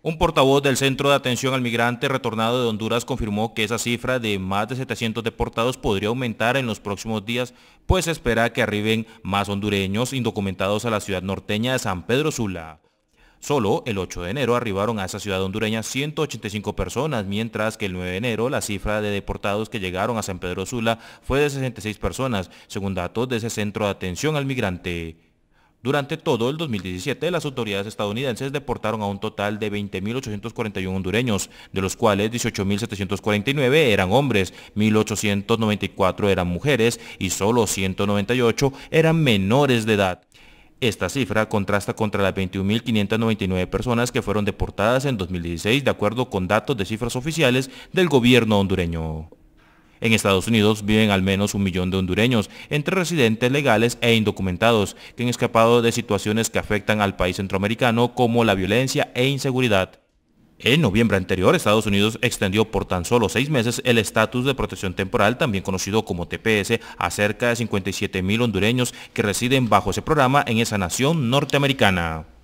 Un portavoz del Centro de Atención al Migrante Retornado de Honduras confirmó que esa cifra de más de 700 deportados podría aumentar en los próximos días, pues se espera que arriben más hondureños indocumentados a la ciudad norteña de San Pedro Sula. Solo el 8 de enero arribaron a esa ciudad hondureña 185 personas, mientras que el 9 de enero la cifra de deportados que llegaron a San Pedro Sula fue de 66 personas, según datos de ese Centro de Atención al Migrante. Durante todo el 2017, las autoridades estadounidenses deportaron a un total de 20.841 hondureños, de los cuales 18.749 eran hombres, 1.894 eran mujeres y solo 198 eran menores de edad. Esta cifra contrasta contra las 21.599 personas que fueron deportadas en 2016 de acuerdo con datos de cifras oficiales del gobierno hondureño. En Estados Unidos viven al menos un millón de hondureños, entre residentes legales e indocumentados, que han escapado de situaciones que afectan al país centroamericano como la violencia e inseguridad. En noviembre anterior, Estados Unidos extendió por tan solo seis meses el estatus de protección temporal, también conocido como TPS, a cerca de 57.000 mil hondureños que residen bajo ese programa en esa nación norteamericana.